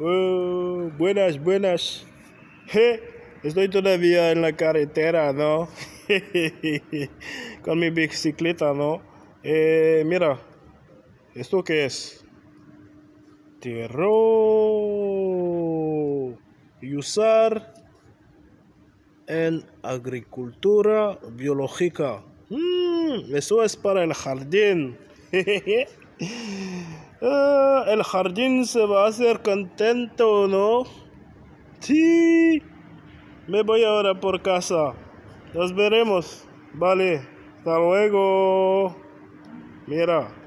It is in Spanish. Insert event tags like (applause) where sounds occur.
Oh, buenas, buenas. estoy todavía en la carretera, ¿no? (laughs) Con mi bicicleta, ¿no? Eh, mira, ¿esto qué es? Terror. Y usar en agricultura biológica. Mm, eso es para el jardín. (laughs) (laughs) Ah, el jardín se va a hacer contento, ¿no? Sí. Me voy ahora por casa. Nos veremos. Vale. Hasta luego. Mira.